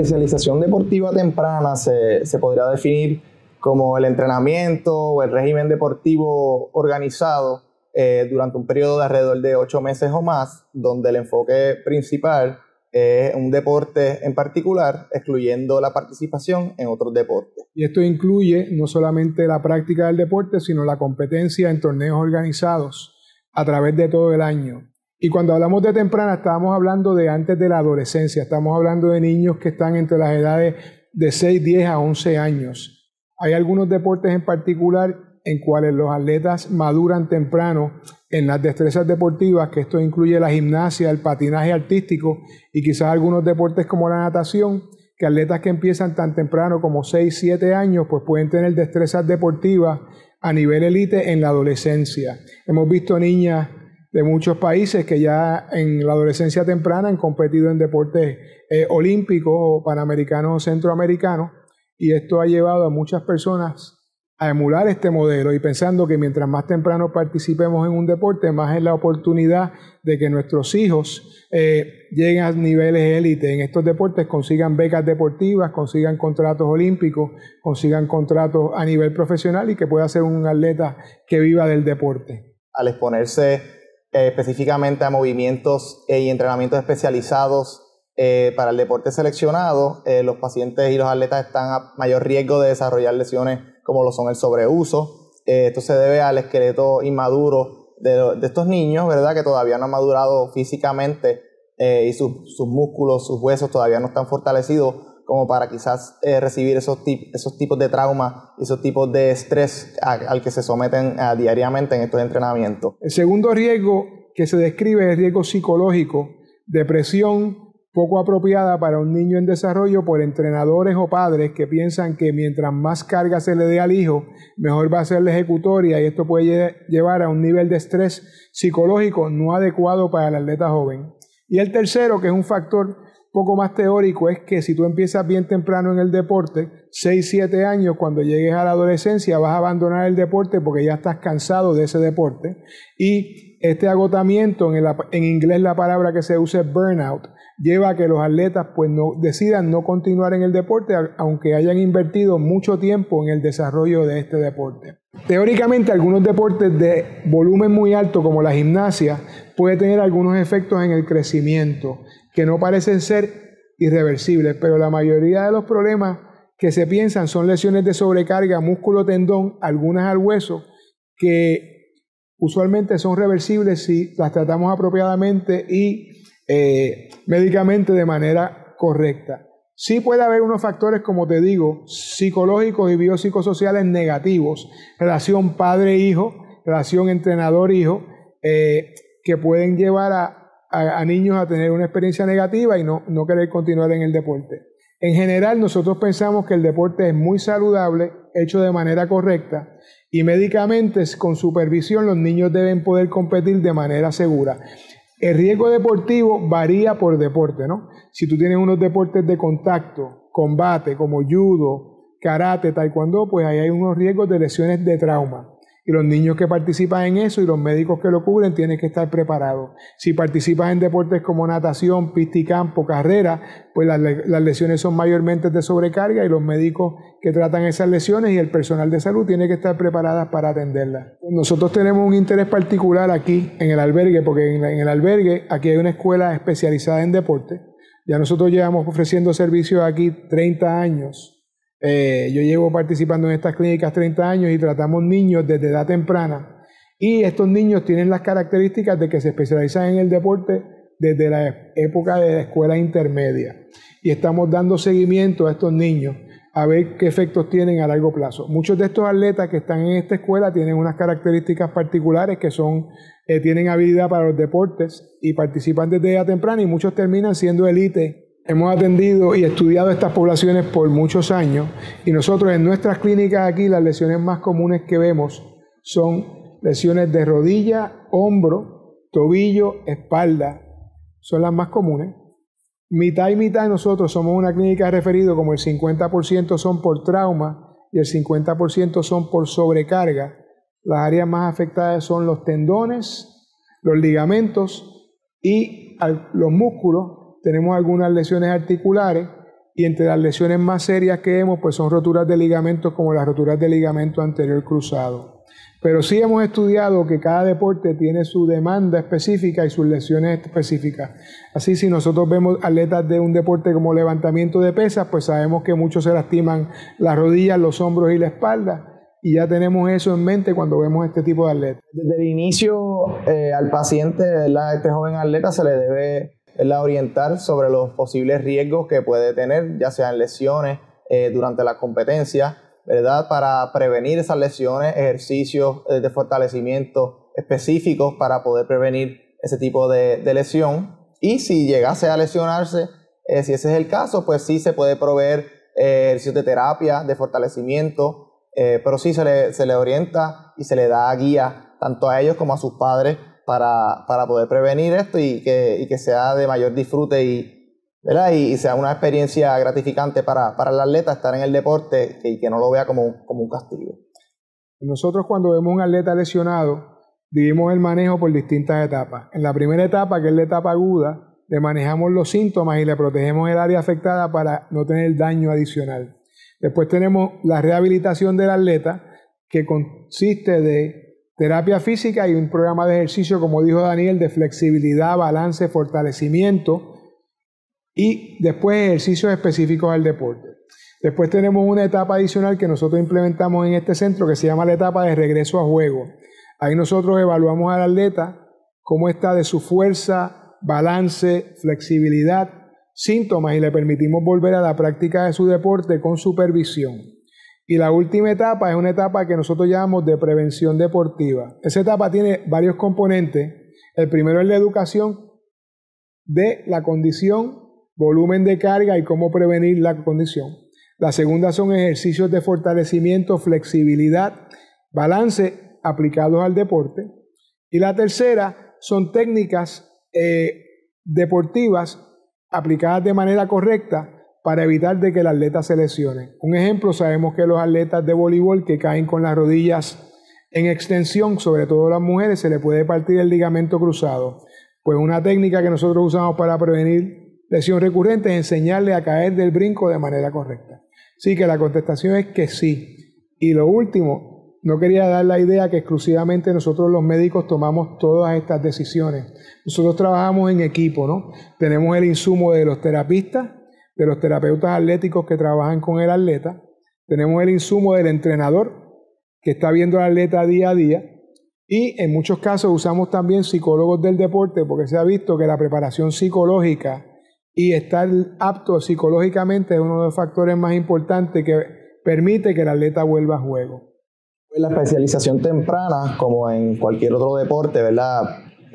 especialización deportiva temprana se, se podría definir como el entrenamiento o el régimen deportivo organizado eh, durante un periodo de alrededor de ocho meses o más, donde el enfoque principal es un deporte en particular, excluyendo la participación en otros deportes. Y esto incluye no solamente la práctica del deporte, sino la competencia en torneos organizados a través de todo el año. Y cuando hablamos de temprana, estamos hablando de antes de la adolescencia, estamos hablando de niños que están entre las edades de 6, 10 a 11 años. Hay algunos deportes en particular en cuales los atletas maduran temprano en las destrezas deportivas, que esto incluye la gimnasia, el patinaje artístico y quizás algunos deportes como la natación, que atletas que empiezan tan temprano como 6, 7 años, pues pueden tener destrezas deportivas a nivel élite en la adolescencia. Hemos visto niñas de muchos países que ya en la adolescencia temprana han competido en deportes eh, olímpicos o panamericanos o centroamericanos, y esto ha llevado a muchas personas a emular este modelo y pensando que mientras más temprano participemos en un deporte, más es la oportunidad de que nuestros hijos eh, lleguen a niveles élite en estos deportes, consigan becas deportivas, consigan contratos olímpicos, consigan contratos a nivel profesional y que pueda ser un atleta que viva del deporte. Al exponerse eh, específicamente a movimientos y e entrenamientos especializados eh, para el deporte seleccionado, eh, los pacientes y los atletas están a mayor riesgo de desarrollar lesiones como lo son el sobreuso. esto se debe al esqueleto inmaduro de, estos niños, ¿verdad? Que todavía no han madurado físicamente y sus músculos, sus huesos todavía no están fortalecidos como para quizás eh, recibir esos, tipos de trauma, esos tipos de estrés al que se someten eh, diariamente en estos entrenamientos. El segundo riesgo que se describe es el riesgo psicológico, depresión poco apropiada para un niño en desarrollo por entrenadores o padres que piensan que mientras más carga se le dé al hijo, mejor va a ser la ejecutoria y esto puede llevar a un nivel de estrés psicológico no adecuado para el atleta joven. Y el tercero, que es un factor poco más teórico es que si tú empiezas bien temprano en el deporte, 6, 7 años, cuando llegues a la adolescencia vas a abandonar el deporte porque ya estás cansado de ese deporte. Y este agotamiento, en, inglés la palabra que se usa es burnout, lleva a que los atletas pues no, decidan no continuar en el deporte aunque hayan invertido mucho tiempo en el desarrollo de este deporte. Teóricamente algunos deportes de volumen muy alto como la gimnasia puede tener algunos efectos en el crecimiento que no parecen ser irreversibles, pero la mayoría de los problemas que se piensan son lesiones de sobrecarga, músculo, tendón, algunas al hueso, que usualmente son reversibles si las tratamos apropiadamente y eh, médicamente de manera correcta. Sí puede haber unos factores, como te digo, psicológicos y biopsicosociales negativos, relación padre-hijo, relación entrenador-hijo, eh, que pueden llevar a, a, niños a tener una experiencia negativa y no, no querer continuar en el deporte. En general, nosotros pensamos que el deporte es muy saludable, hecho de manera correcta, y médicamente, con supervisión, los niños deben poder competir de manera segura. El riesgo deportivo varía por deporte, ¿no? Si tú tienes unos deportes de contacto, combate, como judo, karate, taekwondo, pues ahí hay unos riesgos de lesiones de trauma. Y los niños que participan en eso y los médicos que lo cubren tienen que estar preparados. Si participas en deportes como natación, pista y campo, carrera, pues las, lesiones son mayormente de sobrecarga y los médicos que tratan esas lesiones y el personal de salud tienen que estar preparadas para atenderlas. Nosotros tenemos un interés particular aquí en el albergue, porque en, en el albergue aquí hay una escuela especializada en deporte. Ya nosotros llevamos ofreciendo servicios aquí 30 años eh, yo llevo participando en estas clínicas 30 años y tratamos niños desde edad temprana. Y estos niños tienen las características de que se especializan en el deporte desde la época de la escuela intermedia. Y estamos dando seguimiento a estos niños a ver qué efectos tienen a largo plazo. Muchos de estos atletas que están en esta escuela tienen unas características particulares que son, eh, tienen habilidad para los deportes y participan desde edad temprana y muchos terminan siendo élite Hemos atendido y estudiado estas poblaciones por muchos años y nosotros en nuestras clínicas aquí las lesiones más comunes que vemos son lesiones de rodilla, hombro, tobillo, espalda. Son las más comunes. Mitad y mitad de nosotros somos una clínica referida referido como el 50% son por trauma y el 50% son por sobrecarga. Las áreas más afectadas son los tendones, los ligamentos y los músculos tenemos algunas lesiones articulares y entre las lesiones más serias que vemos pues son roturas de ligamentos como las roturas de ligamento anterior cruzado. Pero sí hemos estudiado que cada deporte tiene su demanda específica y sus lesiones específicas. Así si nosotros vemos atletas de un deporte como levantamiento de pesas, pues sabemos que muchos se lastiman las rodillas, los hombros y la espalda y ya tenemos eso en mente cuando vemos este tipo de atletas. Desde el inicio eh, al paciente, a este joven atleta se le debe la orientar sobre los posibles riesgos que puede tener, ya sean lesiones eh, durante la competencia, ¿verdad? Para prevenir esas lesiones, ejercicios eh, de fortalecimiento específicos para poder prevenir ese tipo de, lesión. Y si llegase a lesionarse, eh, si ese es el caso, pues sí se puede proveer ejercicios de terapia, de fortalecimiento, pero sí se le, se le orienta y se le da guía tanto a ellos como a sus padres para, poder prevenir esto y que, que sea de mayor disfrute y, ¿verdad? y, sea una experiencia gratificante para, el atleta estar en el deporte y que no lo vea como, como un castigo. Nosotros cuando vemos un atleta lesionado, vivimos el manejo por distintas etapas. En la primera etapa, que es la etapa aguda, le manejamos los síntomas y le protegemos el área afectada para no tener daño adicional. Después tenemos la rehabilitación del atleta, que consiste de Terapia física y un programa de ejercicio, como dijo Daniel, de flexibilidad, balance, fortalecimiento y después ejercicios específicos al deporte. Después tenemos una etapa adicional que nosotros implementamos en este centro que se llama la etapa de regreso a juego. Ahí nosotros evaluamos al atleta cómo está de su fuerza, balance, flexibilidad, síntomas y le permitimos volver a la práctica de su deporte con supervisión. Y la última etapa es una etapa que nosotros llamamos de prevención deportiva. Esa etapa tiene varios componentes. El primero es la educación de la condición, volumen de carga y cómo prevenir la condición. La segunda son ejercicios de fortalecimiento, flexibilidad, balance aplicados al deporte. Y la tercera son técnicas eh, deportivas aplicadas de manera correcta para evitar de que el atleta se lesione. Un ejemplo, sabemos que los atletas de voleibol que caen con las rodillas en extensión, sobre todo las mujeres, se le puede partir el ligamento cruzado. Pues una técnica que nosotros usamos para prevenir lesión recurrente es enseñarle a caer del brinco de manera correcta. Así que la contestación es que sí. Y lo último, no quería dar la idea que exclusivamente nosotros los médicos tomamos todas estas decisiones. Nosotros trabajamos en equipo, ¿no? Tenemos el insumo de los terapistas, de los terapeutas atléticos que trabajan con el atleta. Tenemos el insumo del entrenador que está viendo al atleta día a día. Y en muchos casos usamos también psicólogos del deporte porque se ha visto que la preparación psicológica y estar apto psicológicamente es uno de los factores más importantes que permite que el atleta vuelva a juego. La especialización temprana, como en cualquier otro deporte, ¿verdad?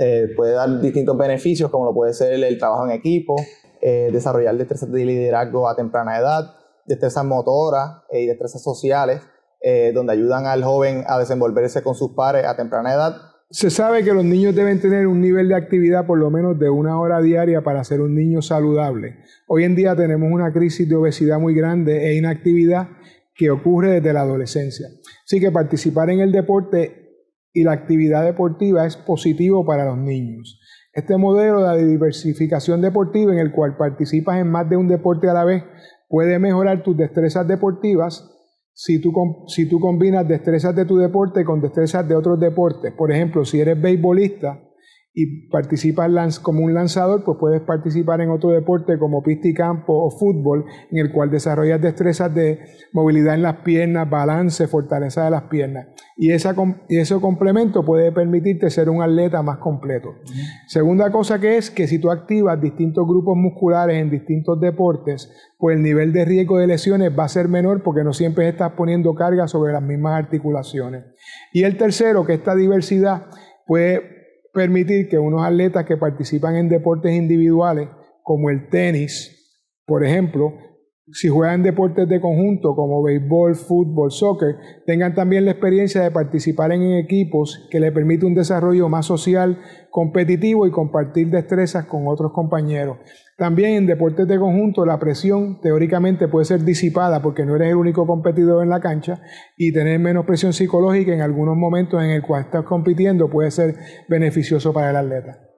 Eh, puede dar distintos beneficios, como lo puede ser el trabajo en equipo, eh, desarrollar destrezas de liderazgo a temprana edad, destrezas motoras eh, y destrezas sociales, eh, donde ayudan al joven a desenvolverse con sus pares a temprana edad. Se sabe que los niños deben tener un nivel de actividad por lo menos de una hora diaria para ser un niño saludable. Hoy en día tenemos una crisis de obesidad muy grande e inactividad que ocurre desde la adolescencia. Así que participar en el deporte y la actividad deportiva es positivo para los niños. Este modelo de diversificación deportiva en el cual participas en más de un deporte a la vez puede mejorar tus destrezas deportivas si tú, si tú combinas destrezas de tu deporte con destrezas de otros deportes. Por ejemplo, si eres beisbolista, y participas como un lanzador, pues puedes participar en otro deporte como pista y campo o fútbol, en el cual desarrollas destrezas de movilidad en las piernas, balance, fortaleza de las piernas. Y, esa, ese complemento puede permitirte ser un atleta más completo. Segunda cosa que es que si tú activas distintos grupos musculares en distintos deportes, pues el nivel de riesgo de lesiones va a ser menor porque no siempre estás poniendo carga sobre las mismas articulaciones. Y el tercero, que esta diversidad puede permitir que unos atletas que participan en deportes individuales, como el tenis, por ejemplo, si juegan deportes de conjunto como béisbol, fútbol, soccer, tengan también la experiencia de participar en equipos que les permite un desarrollo más social, competitivo y compartir destrezas con otros compañeros. También en deportes de conjunto la presión teóricamente puede ser disipada porque no eres el único competidor en la cancha y tener menos presión psicológica en algunos momentos en el cual estás compitiendo puede ser beneficioso para el atleta.